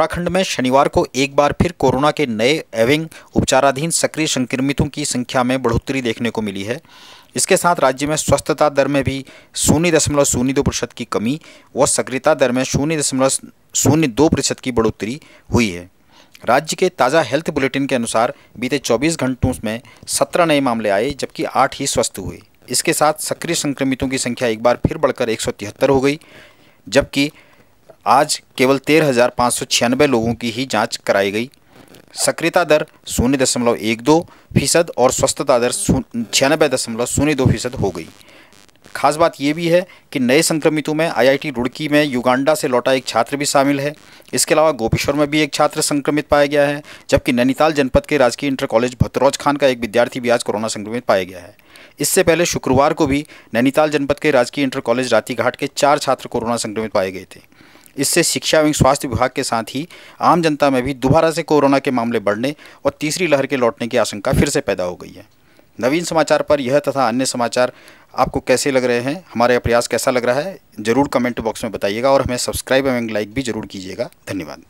उत्तराखंड में शनिवार को एक बार फिर कोरोना के नए एविंग उपचाराधीन सक्रिय संक्रमितों की संख्या में बढ़ोतरी देखने को मिली है इसके साथ राज्य में स्वस्थता दर में भी शून्य दशमलव शून्य दो प्रतिशत की कमी व सक्रियता दर में शून्य दशमलव शून्य दो प्रतिशत की बढ़ोतरी हुई है राज्य के ताज़ा हेल्थ बुलेटिन के अनुसार बीते 24 घंटों में 17 नए मामले आए जबकि 8 ही स्वस्थ हुए इसके साथ सक्रिय संक्रमितों की संख्या एक बार फिर बढ़कर एक हो गई जबकि आज केवल तेरह हज़ार पाँच सौ लोगों की ही जांच कराई गई सक्रियता दर शून्य दशमलव एक दो फीसद और स्वस्थता दर छियानबे दशमलव शून्य दो फीसद हो गई खास बात यह भी है कि नए संक्रमितों में आईआईटी रुड़की में युगांडा से लौटा एक छात्र भी शामिल है इसके अलावा गोपेश्वर में भी एक छात्र संक्रमित पाया गया है जबकि नैनीताल जनपद के राजकीय इंटर कॉलेज भतरौज खान का एक विद्यार्थी भी आज कोरोना संक्रमित पाया गया है इससे पहले शुक्रवार को भी नैनीताल जनपद के राजकीय इंटर कॉलेज रातीघाट के चार छात्र कोरोना संक्रमित पाए गए थे इससे शिक्षा एवं स्वास्थ्य विभाग के साथ ही आम जनता में भी दोबारा से कोरोना के मामले बढ़ने और तीसरी लहर के लौटने की आशंका फिर से पैदा हो गई है नवीन समाचार पर यह तथा अन्य समाचार आपको कैसे लग रहे हैं हमारा यह प्रयास कैसा लग रहा है ज़रूर कमेंट बॉक्स में बताइएगा और हमें सब्सक्राइब एवं लाइक भी ज़रूर कीजिएगा धन्यवाद